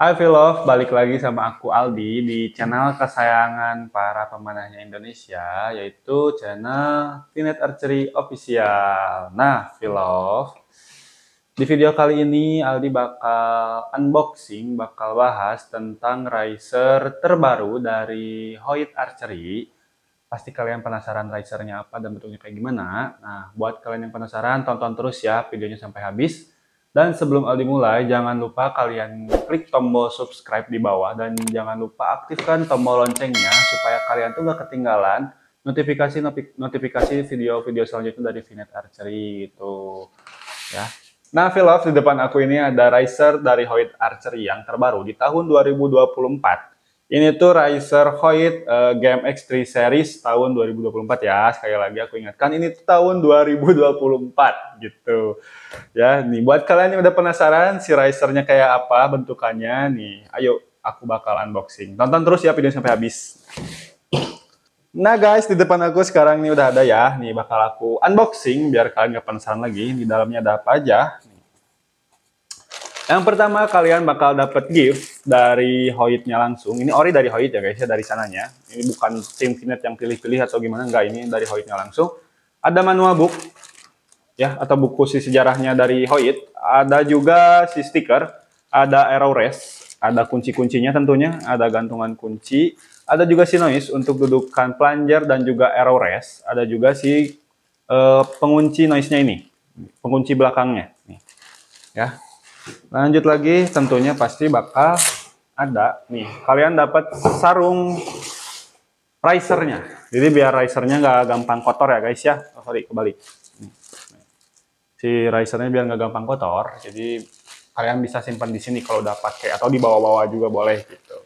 Hai Vilov, balik lagi sama aku Aldi di channel kesayangan para pemanahnya Indonesia yaitu channel Tinet Archery Official. Nah Vilov, di video kali ini Aldi bakal unboxing, bakal bahas tentang riser terbaru dari Hoyt Archery. Pasti kalian penasaran risernya apa dan bentuknya kayak gimana. Nah, buat kalian yang penasaran, tonton terus ya videonya sampai habis dan sebelum Aldi mulai, jangan lupa kalian klik tombol subscribe di bawah dan jangan lupa aktifkan tombol loncengnya supaya kalian tuh gak ketinggalan notifikasi notifikasi video-video selanjutnya dari Finet Archery itu Ya. Nah, Philof di depan aku ini ada riser dari Hoyt Archery yang terbaru di tahun 2024 ini tuh Razer Hoyt uh, Game X3 Series tahun 2024 ya. Sekali lagi aku ingatkan ini tuh tahun 2024 gitu. Ya, nih buat kalian yang udah penasaran si Razer-nya kayak apa bentukannya nih. Ayo aku bakal unboxing. Tonton terus ya video sampai habis. Nah guys, di depan aku sekarang ini udah ada ya. Nih bakal aku unboxing biar kalian gak penasaran lagi. Di dalamnya ada apa aja. Yang pertama kalian bakal dapat gift dari Hoyitnya langsung. Ini ori dari Hoyit ya guys ya dari sananya. Ini bukan tim kinet yang pilih-pilih atau gimana enggak ini dari Hoyitnya langsung. Ada manual book ya atau buku si sejarahnya dari Hoyit. Ada juga si stiker, ada arrow rest, ada kunci-kuncinya tentunya, ada gantungan kunci, ada juga si noise untuk dudukan plunger dan juga arrow rest, ada juga si uh, pengunci noise-nya ini, pengunci belakangnya nih. Ya, Lanjut lagi, tentunya pasti bakal ada nih. Kalian dapat sarung risernya. Jadi biar risernya nggak gampang kotor ya guys ya. Oh, sorry, kembali Si risernya biar nggak gampang kotor. Jadi kalian bisa simpan di sini kalau udah pakai atau dibawa-bawa juga boleh gitu.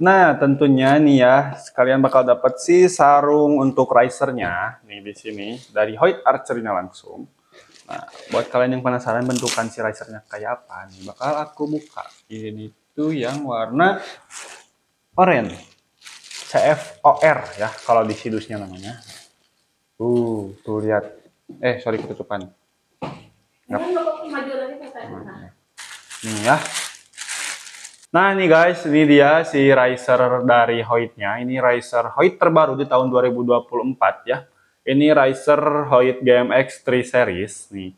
Nah, tentunya nih ya, kalian bakal dapat si sarung untuk risernya nih di sini dari Hoyt Archery langsung. Nah, buat kalian yang penasaran bentukan si risernya kayak apa nih, bakal aku buka. Ini tuh yang warna orange. CFOR ya, kalau di sidusnya namanya. Uh, tuh lihat. Eh, sorry ketutupan. Nggak. Ini ya. Nah ini guys, ini dia si riser dari Hoyt-nya. Ini riser Hoyt terbaru di tahun 2024 ya ini Riser Hoyt GMX 3 Series nih.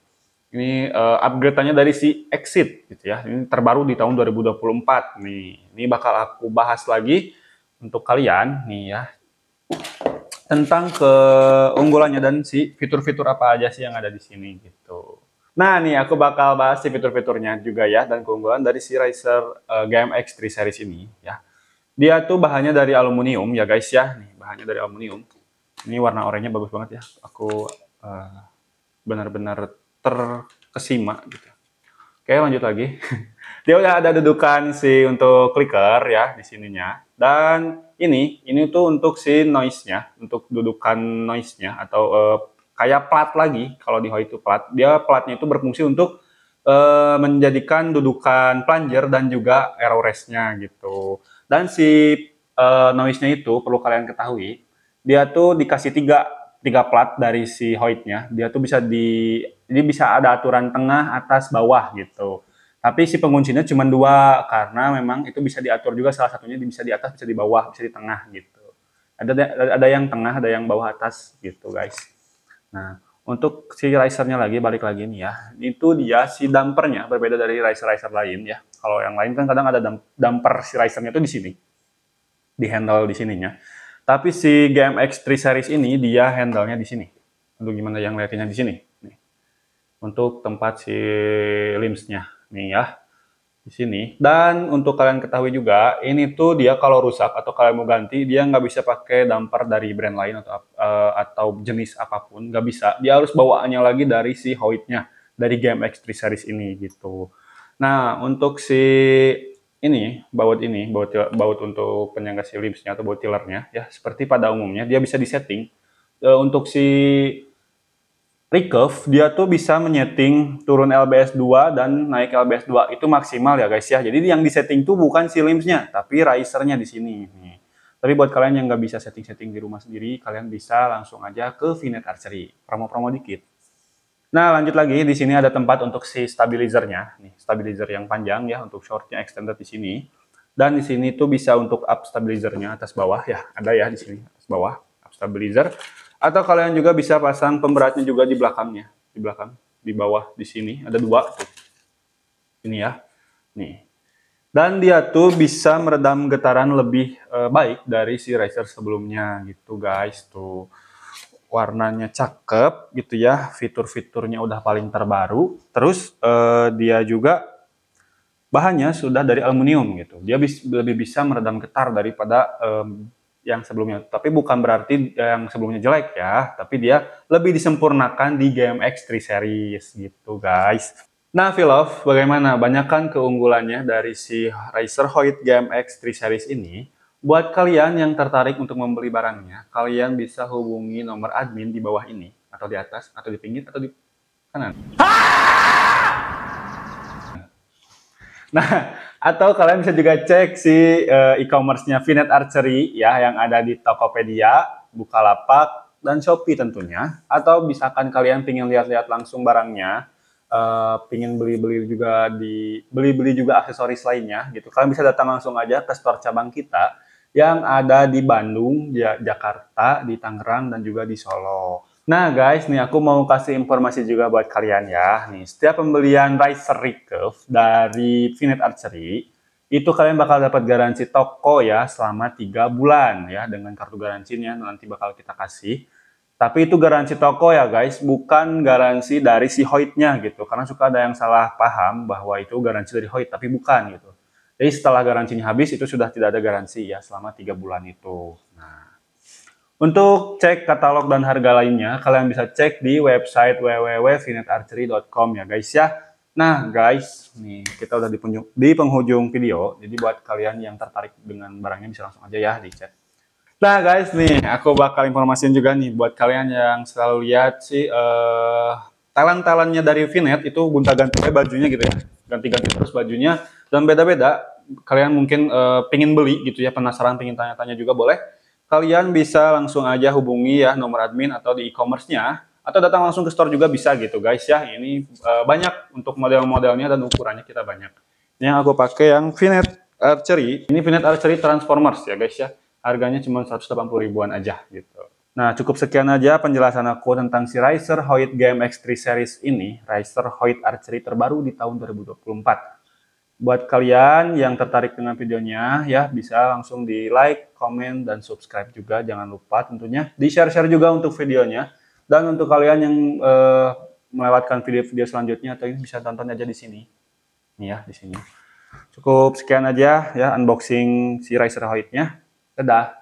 Ini uh, eh, upgrade nya dari si Exit gitu ya. Ini terbaru di tahun 2024 nih. Ini bakal aku bahas lagi untuk kalian nih ya tentang keunggulannya dan si fitur-fitur apa aja sih yang ada di sini gitu. Nah nih aku bakal bahas si fitur-fiturnya juga ya dan keunggulan dari si Riser uh, eh, GMX 3 series ini ya. Dia tuh bahannya dari aluminium ya guys ya, nih bahannya dari aluminium ini warna oranye bagus banget ya aku benar eh, benar-benar terkesima gitu oke lanjut lagi dia udah ada dudukan si untuk clicker ya di sininya dan ini ini tuh untuk si noise nya untuk dudukan noise nya atau uh, kayak plat lagi kalau di Hoi itu plat dia platnya itu berfungsi untuk uh, menjadikan dudukan plunger dan juga error rest nya gitu dan si uh, noise nya itu perlu kalian ketahui dia tuh dikasih tiga tiga plat dari si Hoytnya. Dia tuh bisa di ini bisa ada aturan tengah, atas, bawah gitu. Tapi si penguncinya cuma dua karena memang itu bisa diatur juga salah satunya bisa di atas, bisa di bawah, bisa di tengah gitu. Ada ada yang tengah, ada yang bawah atas gitu guys. Nah untuk si risernya lagi balik lagi nih ya itu dia si dampernya berbeda dari riser riser lain ya kalau yang lain kan kadang ada damper si risernya tuh di sini di handle di sininya tapi si GMX 3 Series ini dia handle-nya di sini. Untuk gimana yang lihatnya di sini. Nih. Untuk tempat si limbs-nya. nih ya di sini. Dan untuk kalian ketahui juga, ini tuh dia kalau rusak atau kalian mau ganti, dia nggak bisa pakai damper dari brand lain atau uh, atau jenis apapun, nggak bisa. Dia harus bawaannya lagi dari si Hoyt-nya, dari GMX 3 Series ini gitu. Nah, untuk si ini baut ini baut baut untuk penyangga si limbsnya atau baut tillernya ya seperti pada umumnya dia bisa disetting e, untuk si recurve dia tuh bisa menyeting turun LBS 2 dan naik LBS 2 itu maksimal ya guys ya jadi yang disetting tuh bukan si limbsnya tapi risernya di sini tapi buat kalian yang nggak bisa setting-setting di rumah sendiri kalian bisa langsung aja ke Vinet Archery promo-promo dikit Nah, lanjut lagi di sini ada tempat untuk si stabilizernya. Nih, stabilizer yang panjang ya untuk shortnya extended di sini. Dan di sini tuh bisa untuk up stabilizernya atas bawah ya. Ada ya di sini atas bawah up stabilizer. Atau kalian juga bisa pasang pemberatnya juga di belakangnya, di belakang, di bawah di sini ada dua tuh. Ini ya. Nih. Dan dia tuh bisa meredam getaran lebih e, baik dari si racer sebelumnya gitu guys tuh warnanya cakep gitu ya, fitur-fiturnya udah paling terbaru. Terus eh, dia juga bahannya sudah dari aluminium gitu. Dia bis, lebih bisa meredam getar daripada eh, yang sebelumnya. Tapi bukan berarti yang sebelumnya jelek ya, tapi dia lebih disempurnakan di GMX 3 Series gitu guys. Nah, Vilov, bagaimana? Banyak keunggulannya dari si Razer Hoyt GMX 3 Series ini? Buat kalian yang tertarik untuk membeli barangnya, kalian bisa hubungi nomor admin di bawah ini, atau di atas, atau di pinggir, atau di kanan. Nah, atau kalian bisa juga cek si eh, e-commerce-nya Finet Archery ya yang ada di Tokopedia, Bukalapak, dan Shopee tentunya. Atau misalkan kalian pingin lihat-lihat langsung barangnya, uh, pingin beli-beli juga di beli-beli juga aksesoris lainnya gitu. Kalian bisa datang langsung aja ke store cabang kita yang ada di Bandung, ya, Jakarta, di Tangerang, dan juga di Solo. Nah guys, nih aku mau kasih informasi juga buat kalian ya. Nih, setiap pembelian riser recurve dari Finet Archery, itu kalian bakal dapat garansi toko ya selama 3 bulan ya dengan kartu garansinya nanti bakal kita kasih. Tapi itu garansi toko ya guys, bukan garansi dari si Hoytnya gitu. Karena suka ada yang salah paham bahwa itu garansi dari Hoyt, tapi bukan gitu. Jadi setelah garansinya habis itu sudah tidak ada garansi ya selama tiga bulan itu. Nah, untuk cek katalog dan harga lainnya kalian bisa cek di website www.finetarchery.com ya guys ya. Nah guys, nih kita udah di, penghujung video. Jadi buat kalian yang tertarik dengan barangnya bisa langsung aja ya di chat. Nah guys nih, aku bakal informasiin juga nih buat kalian yang selalu lihat si uh, eh, talent-talentnya dari Finet itu gunta-ganti bajunya gitu ya. Ganti-ganti terus bajunya dan beda-beda kalian mungkin uh, eh, pengen beli gitu ya, penasaran pengen tanya-tanya juga boleh. Kalian bisa langsung aja hubungi ya nomor admin atau di e-commerce-nya atau datang langsung ke store juga bisa gitu guys ya. Ini uh, banyak untuk model-modelnya dan ukurannya kita banyak. Ini yang aku pakai yang Vinet Archery. Ini Vinet Archery Transformers ya guys ya. Harganya cuma 180 ribuan aja gitu. Nah, cukup sekian aja penjelasan aku tentang si Riser Hoyt GMX3 Series ini, Riser Hoyt Archery terbaru di tahun 2024. Buat kalian yang tertarik dengan videonya ya bisa langsung di like, comment dan subscribe juga. Jangan lupa tentunya di share-share juga untuk videonya. Dan untuk kalian yang eh, melewatkan video-video selanjutnya atau ini bisa tonton aja di sini. Nih ya di sini. Cukup sekian aja ya unboxing si Razer Hoid-nya. Dadah.